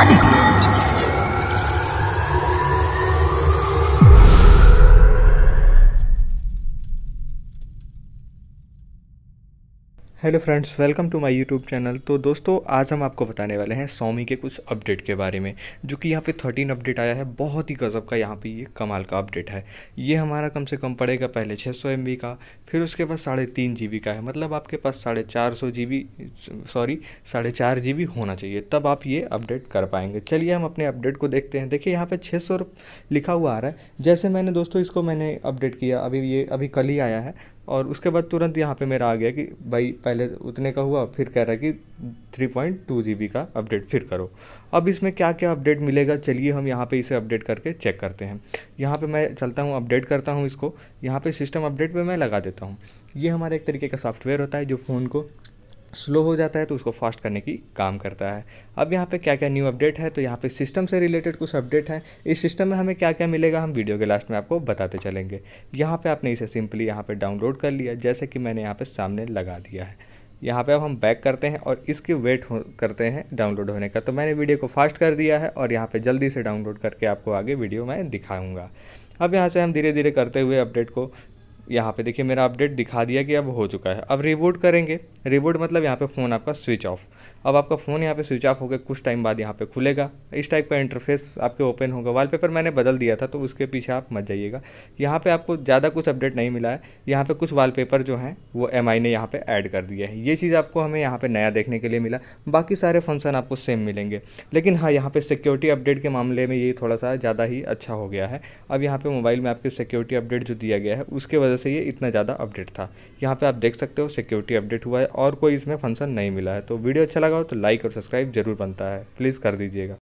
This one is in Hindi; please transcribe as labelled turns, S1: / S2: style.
S1: Daddy. Hello friends welcome to my YouTube channel तो दोस्तों आज हम आपको बताने वाले हैं सोमी के कुछ अपडेट के बारे में जो कि यहाँ पे थर्टीन अपडेट आया है बहुत ही गज़ब का यहाँ पे ये कमाल का अपडेट है ये हमारा कम से कम पड़ेगा पहले छः सौ एम का फिर उसके बाद साढ़े तीन जी का है मतलब आपके पास साढ़े चार सौ जी सॉरी साढ़े चार जी होना चाहिए तब आप ये अपडेट कर पाएंगे चलिए हम अपने अपडेट को देखते हैं देखिए यहाँ पर छः सौ लिखा हुआ आ रहा है जैसे मैंने दोस्तों इसको मैंने अपडेट किया अभी ये अभी कल ही आया है और उसके बाद तुरंत यहाँ पे मेरा आ गया कि भाई पहले उतने का हुआ फिर कह रहा है कि three point two G B का अपडेट फिर करो अब इसमें क्या क्या अपडेट मिलेगा चलिए हम यहाँ पे इसे अपडेट करके चेक करते हैं यहाँ पे मैं चलता हूँ अपडेट करता हूँ इसको यहाँ पे सिस्टम अपडेट पे मैं लगा देता हूँ ये हमारा एक तरीके का सॉफ्टवेयर होता है जो फ़ोन को स्लो हो जाता है तो उसको फास्ट करने की काम करता है अब यहाँ पे क्या क्या न्यू अपडेट है तो यहाँ पे सिस्टम से रिलेटेड कुछ अपडेट हैं इस सिस्टम में हमें क्या क्या मिलेगा हम वीडियो के लास्ट में आपको बताते चलेंगे यहाँ पे आपने इसे सिंपली यहाँ पे डाउनलोड कर लिया जैसे कि मैंने यहाँ पर सामने लगा दिया है यहाँ पर अब हम बैक करते हैं और इसकी वेट हो करते हैं डाउनलोड होने का तो मैंने वीडियो को फास्ट कर दिया है और यहाँ पर जल्दी से डाउनलोड करके आपको आगे वीडियो मैं दिखाऊँगा अब यहाँ से हम धीरे धीरे करते हुए अपडेट को यहाँ पे देखिए मेरा अपडेट दिखा दिया कि अब हो चुका है अब रिबूट करेंगे रिबूट मतलब यहाँ पे फ़ोन आपका स्विच ऑफ अब आपका फ़ोन यहाँ पे स्विच ऑफ होकर कुछ टाइम बाद यहाँ पे खुलेगा इस टाइप का इंटरफेस आपके ओपन होगा वॉलपेपर मैंने बदल दिया था तो उसके पीछे आप मत जाइएगा यहाँ पर आपको ज़्यादा कुछ अपडेट नहीं मिला है यहाँ पर कुछ वालपेपर जो हैं वो एम ने यहाँ पर ऐड कर दिया है ये चीज़ आपको हमें यहाँ पर नया देखने के लिए मिला बाकी सारे फंक्शन आपको सेम मिलेंगे लेकिन हाँ यहाँ पर सिक्योरिटी अपडेट के मामले में ये थोड़ा सा ज़्यादा ही अच्छा हो गया है अब यहाँ पर मोबाइल में आपके सिक्योरिटी अपडेट जो दिया गया है उसके वजह से ये इतना ज़्यादा अपडेट था यहाँ पे आप देख सकते हो सिक्योरिटी अपडेट हुआ है और कोई इसमें फंक्शन नहीं मिला है तो वीडियो अच्छा लगा हो तो लाइक और सब्सक्राइब जरूर बनता है प्लीज़ कर दीजिएगा